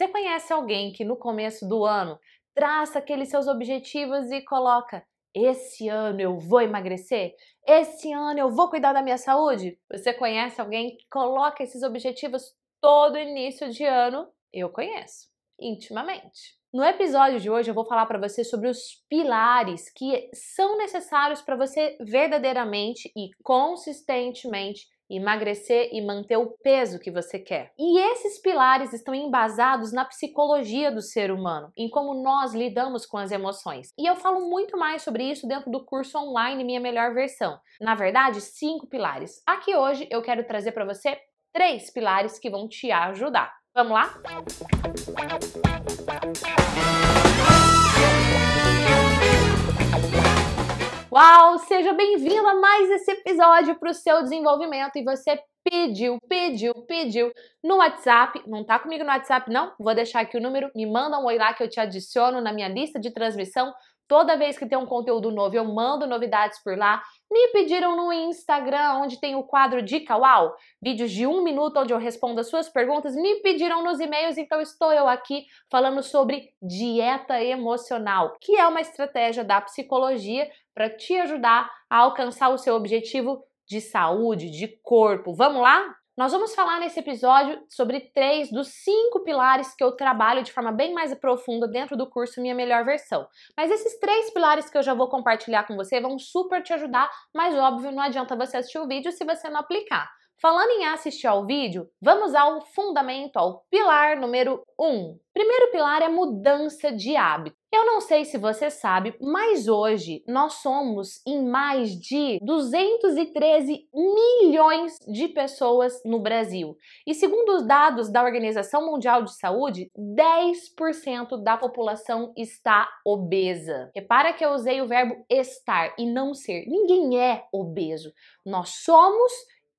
Você conhece alguém que no começo do ano traça aqueles seus objetivos e coloca: esse ano eu vou emagrecer? Esse ano eu vou cuidar da minha saúde? Você conhece alguém que coloca esses objetivos todo início de ano? Eu conheço, intimamente. No episódio de hoje eu vou falar para você sobre os pilares que são necessários para você verdadeiramente e consistentemente emagrecer e manter o peso que você quer. E esses pilares estão embasados na psicologia do ser humano, em como nós lidamos com as emoções. E eu falo muito mais sobre isso dentro do curso online Minha Melhor Versão. Na verdade, cinco pilares. Aqui hoje eu quero trazer para você três pilares que vão te ajudar. Vamos lá? Uau, seja bem-vindo a mais esse episódio para o seu desenvolvimento e você pediu, pediu, pediu no WhatsApp. Não tá comigo no WhatsApp, não? Vou deixar aqui o número. Me manda um oi lá que eu te adiciono na minha lista de transmissão Toda vez que tem um conteúdo novo, eu mando novidades por lá. Me pediram no Instagram, onde tem o quadro Dica Uau, vídeos de um minuto onde eu respondo as suas perguntas. Me pediram nos e-mails, então estou eu aqui falando sobre dieta emocional, que é uma estratégia da psicologia para te ajudar a alcançar o seu objetivo de saúde, de corpo. Vamos lá? Nós vamos falar nesse episódio sobre três dos cinco pilares que eu trabalho de forma bem mais profunda dentro do curso Minha Melhor Versão. Mas esses três pilares que eu já vou compartilhar com você vão super te ajudar, mas óbvio, não adianta você assistir o vídeo se você não aplicar. Falando em assistir ao vídeo, vamos ao fundamento, ao pilar número 1. Um. Primeiro pilar é mudança de hábito. Eu não sei se você sabe, mas hoje nós somos em mais de 213 milhões de pessoas no Brasil. E segundo os dados da Organização Mundial de Saúde, 10% da população está obesa. Repara que eu usei o verbo estar e não ser. Ninguém é obeso. Nós somos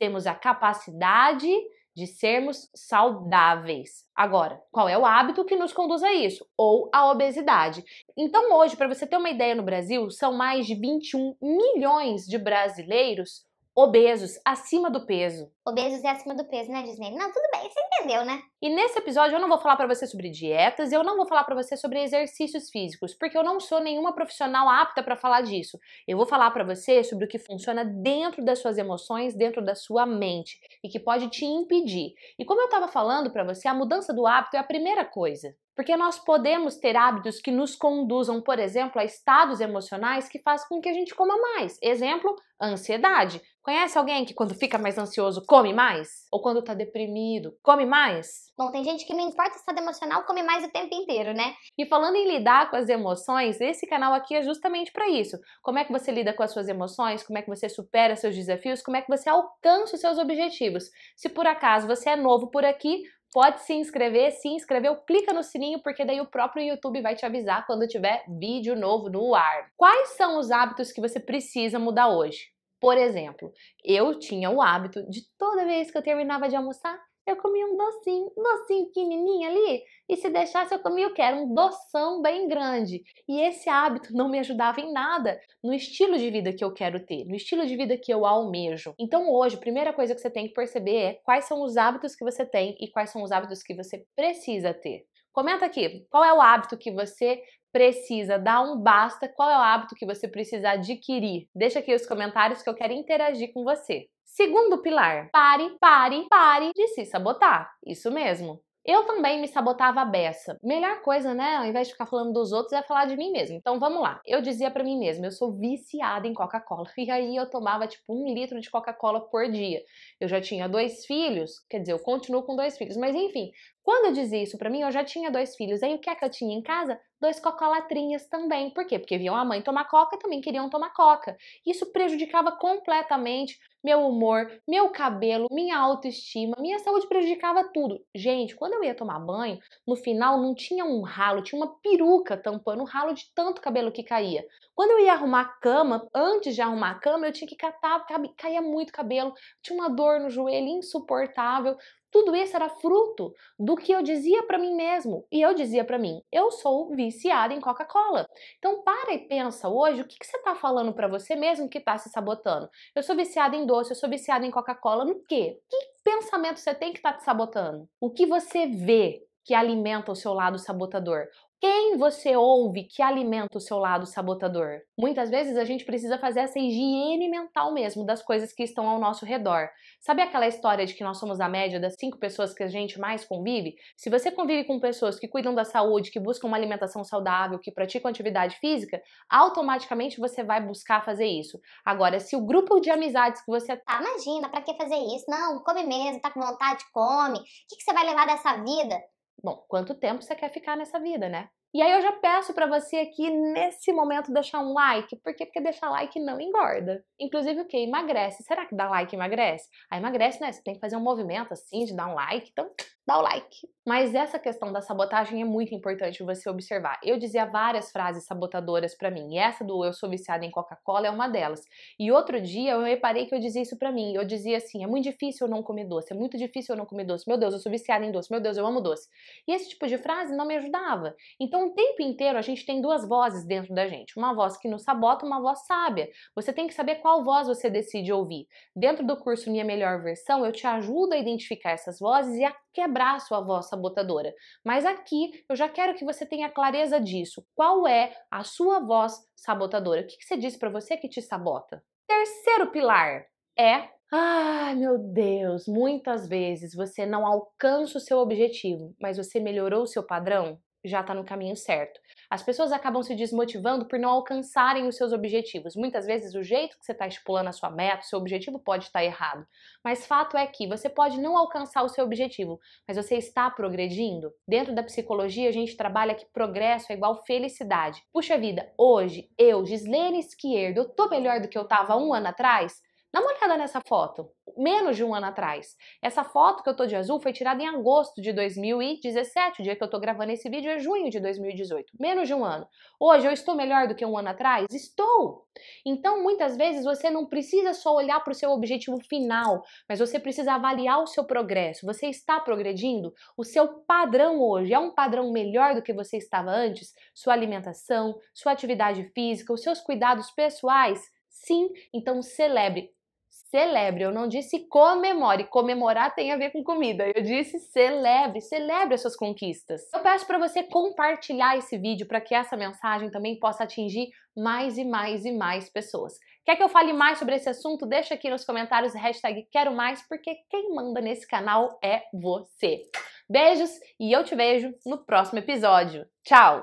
temos a capacidade de sermos saudáveis. Agora, qual é o hábito que nos conduz a isso? Ou a obesidade. Então, hoje, para você ter uma ideia, no Brasil, são mais de 21 milhões de brasileiros obesos, acima do peso. Obesos e acima do peso, né, Disney? Não, tudo bem, você entendeu, né? E nesse episódio eu não vou falar para você sobre dietas, eu não vou falar para você sobre exercícios físicos, porque eu não sou nenhuma profissional apta para falar disso. Eu vou falar para você sobre o que funciona dentro das suas emoções, dentro da sua mente e que pode te impedir. E como eu estava falando para você, a mudança do hábito é a primeira coisa. Porque nós podemos ter hábitos que nos conduzam, por exemplo, a estados emocionais que fazem com que a gente coma mais. Exemplo, ansiedade. Conhece alguém que quando fica mais ansioso come mais? Ou quando tá deprimido, come mais? Bom, tem gente que não importa o estado emocional, come mais o tempo inteiro, né? E falando em lidar com as emoções, esse canal aqui é justamente para isso. Como é que você lida com as suas emoções? Como é que você supera seus desafios? Como é que você alcança os seus objetivos? Se por acaso você é novo por aqui, pode se inscrever, se inscreveu, clica no sininho, porque daí o próprio YouTube vai te avisar quando tiver vídeo novo no ar. Quais são os hábitos que você precisa mudar hoje? Por exemplo, eu tinha o hábito de toda vez que eu terminava de almoçar, eu comia um docinho, um docinho pequenininho ali, e se deixasse eu comia o que era um doção bem grande. E esse hábito não me ajudava em nada no estilo de vida que eu quero ter, no estilo de vida que eu almejo. Então hoje, a primeira coisa que você tem que perceber é quais são os hábitos que você tem e quais são os hábitos que você precisa ter. Comenta aqui, qual é o hábito que você precisa dar um basta, qual é o hábito que você precisa adquirir? Deixa aqui os comentários que eu quero interagir com você. Segundo pilar, pare, pare, pare de se sabotar. Isso mesmo. Eu também me sabotava a beça. Melhor coisa, né? Ao invés de ficar falando dos outros, é falar de mim mesmo. Então vamos lá. Eu dizia para mim mesma, eu sou viciada em Coca-Cola. E aí eu tomava tipo um litro de Coca-Cola por dia. Eu já tinha dois filhos, quer dizer, eu continuo com dois filhos. Mas enfim, quando eu dizia isso para mim, eu já tinha dois filhos. Aí o que é que eu tinha em casa? Dois cocolatrinhas também. Por quê? Porque viam a mãe tomar coca, também queriam tomar coca. Isso prejudicava completamente meu humor, meu cabelo, minha autoestima, minha saúde prejudicava tudo. Gente, quando eu ia tomar banho, no final não tinha um ralo, tinha uma peruca tampando o um ralo de tanto cabelo que caía. Quando eu ia arrumar a cama, antes de arrumar a cama, eu tinha que catar, caía muito cabelo, tinha uma dor no joelho insuportável. Tudo isso era fruto do que eu dizia para mim mesmo. E eu dizia para mim, eu sou viciada em Coca-Cola. Então para e pensa hoje o que, que você está falando para você mesmo que está se sabotando. Eu sou viciada em doce, eu sou viciada em Coca-Cola. No quê? Que pensamento você tem que está te sabotando? O que você vê que alimenta o seu lado sabotador? Quem você ouve que alimenta o seu lado sabotador? Muitas vezes a gente precisa fazer essa higiene mental mesmo das coisas que estão ao nosso redor. Sabe aquela história de que nós somos a média das cinco pessoas que a gente mais convive? Se você convive com pessoas que cuidam da saúde, que buscam uma alimentação saudável, que praticam atividade física, automaticamente você vai buscar fazer isso. Agora, se o grupo de amizades que você ah, imagina, para que fazer isso? Não, come mesmo, tá com vontade, come. O que, que você vai levar dessa vida? Bom, quanto tempo você quer ficar nessa vida, né? E aí eu já peço para você aqui nesse momento deixar um like, porque Porque deixar like não engorda. Inclusive o que? Emagrece. Será que dar like emagrece? Aí ah, emagrece, né? Você tem que fazer um movimento assim de dar um like, então dá o like. Mas essa questão da sabotagem é muito importante você observar. Eu dizia várias frases sabotadoras para mim, e essa do eu sou viciada em Coca-Cola é uma delas. E outro dia eu reparei que eu dizia isso para mim. Eu dizia assim: é muito difícil eu não comer doce, é muito difícil eu não comer doce. Meu Deus, eu sou viciada em doce. Meu Deus, eu amo doce. E esse tipo de frase não me ajudava. Então, o tempo inteiro a gente tem duas vozes dentro da gente, uma voz que nos sabota, uma voz sábia. Você tem que saber qual voz você decide ouvir. Dentro do curso Minha Melhor Versão, eu te ajudo a identificar essas vozes e a quebrar quebrar a sua voz sabotadora. Mas aqui eu já quero que você tenha clareza disso. Qual é a sua voz sabotadora? O que, que você diz para você que te sabota? Terceiro pilar é Ai, ah, meu Deus, muitas vezes você não alcança o seu objetivo, mas você melhorou o seu padrão? já está no caminho certo. As pessoas acabam se desmotivando por não alcançarem os seus objetivos. Muitas vezes o jeito que você está estipulando a sua meta, o seu objetivo pode estar tá errado. Mas fato é que você pode não alcançar o seu objetivo, mas você está progredindo. Dentro da psicologia, a gente trabalha que progresso é igual felicidade. Puxa vida, hoje eu, Gislene Esquerdo, eu tô melhor do que eu estava um ano atrás? Dá uma olhada nessa foto, menos de um ano atrás. Essa foto que eu tô de azul foi tirada em agosto de 2017, o dia que eu tô gravando esse vídeo é junho de 2018, menos de um ano. Hoje eu estou melhor do que um ano atrás? Estou! Então, muitas vezes você não precisa só olhar para o seu objetivo final, mas você precisa avaliar o seu progresso. Você está progredindo? O seu padrão hoje é um padrão melhor do que você estava antes? Sua alimentação, sua atividade física, os seus cuidados pessoais? Sim, então celebre celebre, eu não disse comemore. Comemorar tem a ver com comida. Eu disse celebre, celebre as suas conquistas. Eu peço para você compartilhar esse vídeo para que essa mensagem também possa atingir mais e mais e mais pessoas. Quer que eu fale mais sobre esse assunto? Deixa aqui nos comentários hashtag quero mais, porque quem manda nesse canal é você. Beijos e eu te vejo no próximo episódio. Tchau!